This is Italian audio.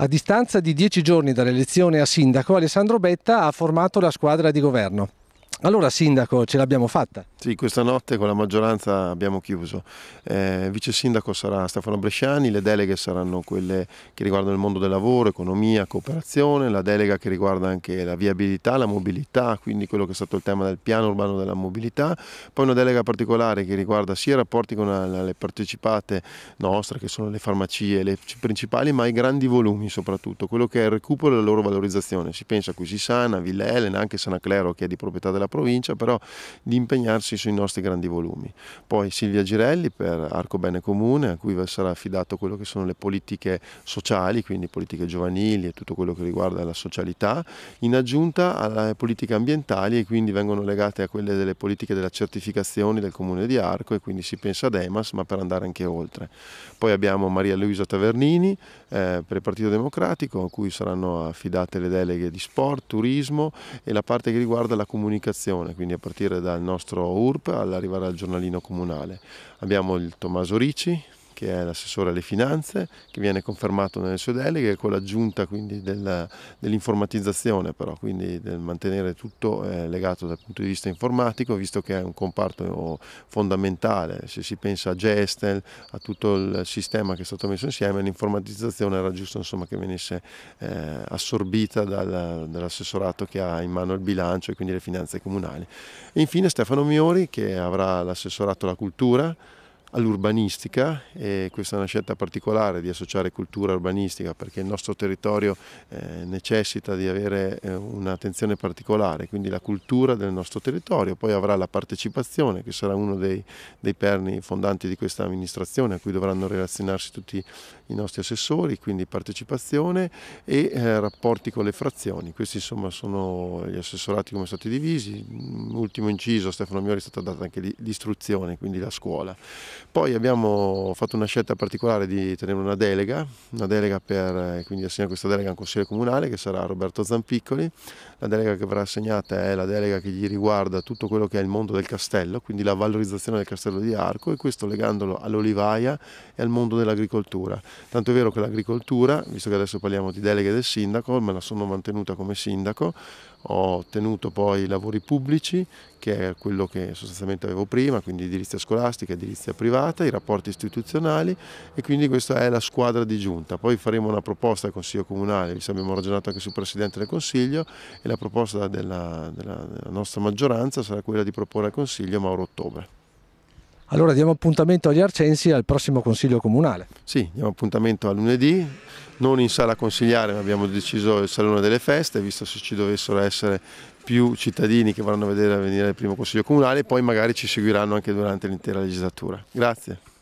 A distanza di dieci giorni dall'elezione a sindaco, Alessandro Betta ha formato la squadra di governo. Allora Sindaco, ce l'abbiamo fatta. Sì, questa notte con la maggioranza abbiamo chiuso. Eh, vice Sindaco sarà Stefano Bresciani, le deleghe saranno quelle che riguardano il mondo del lavoro, economia, cooperazione, la delega che riguarda anche la viabilità, la mobilità, quindi quello che è stato il tema del piano urbano della mobilità, poi una delega particolare che riguarda sia i rapporti con la, le partecipate nostre, che sono le farmacie, le principali, ma i grandi volumi soprattutto, quello che è il recupero e la loro valorizzazione. Si pensa a Quisisana, Villa Elena, anche Sanaclero che è di proprietà della la provincia, però di impegnarsi sui nostri grandi volumi. Poi Silvia Girelli per Arco Bene Comune, a cui sarà affidato quello che sono le politiche sociali, quindi politiche giovanili e tutto quello che riguarda la socialità, in aggiunta alle politiche ambientali e quindi vengono legate a quelle delle politiche della certificazione del Comune di Arco e quindi si pensa ad EMAS, ma per andare anche oltre. Poi abbiamo Maria Luisa Tavernini eh, per il Partito Democratico, a cui saranno affidate le deleghe di sport, turismo e la parte che riguarda la comunicazione comunicazione, quindi a partire dal nostro URP all'arrivare al giornalino comunale. Abbiamo il Tommaso Ricci, che è l'assessore alle finanze, che viene confermato nelle sue deleghe con l'aggiunta quindi del, dell'informatizzazione però, quindi del mantenere tutto eh, legato dal punto di vista informatico, visto che è un comparto fondamentale, se si pensa a Gestel, a tutto il sistema che è stato messo insieme, l'informatizzazione era giusto insomma, che venisse eh, assorbita dal, dall'assessorato che ha in mano il bilancio e quindi le finanze comunali. E infine Stefano Miori che avrà l'assessorato alla cultura, all'urbanistica e questa è una scelta particolare di associare cultura urbanistica perché il nostro territorio eh, necessita di avere eh, un'attenzione particolare, quindi la cultura del nostro territorio, poi avrà la partecipazione che sarà uno dei, dei perni fondanti di questa amministrazione a cui dovranno relazionarsi tutti i nostri assessori, quindi partecipazione e eh, rapporti con le frazioni, questi insomma sono gli assessorati come sono stati divisi, ultimo inciso Stefano Miori è stata data anche l'istruzione, quindi la scuola. Poi abbiamo fatto una scelta particolare di tenere una delega, una delega per, eh, quindi assegnare questa delega a un consigliere comunale che sarà Roberto Zampiccoli, la delega che verrà assegnata è la delega che gli riguarda tutto quello che è il mondo del castello, quindi la valorizzazione del castello di Arco e questo legandolo all'olivaia e al mondo dell'agricoltura. Tanto è vero che l'agricoltura, visto che adesso parliamo di deleghe del sindaco, me la sono mantenuta come sindaco, ho tenuto poi lavori pubblici, che è quello che sostanzialmente avevo prima, quindi edilizia scolastica, edilizia privata, i rapporti istituzionali e quindi questa è la squadra di giunta. Poi faremo una proposta al Consiglio Comunale, abbiamo ragionato anche sul Presidente del Consiglio e la proposta della, della nostra maggioranza sarà quella di proporre al Consiglio Mauro Ottobre. Allora diamo appuntamento agli arcensi al prossimo Consiglio Comunale. Sì, diamo appuntamento a lunedì, non in sala consigliare ma abbiamo deciso il Salone delle Feste, visto se ci dovessero essere più cittadini che vanno a vedere a venire il primo Consiglio Comunale poi magari ci seguiranno anche durante l'intera legislatura. Grazie.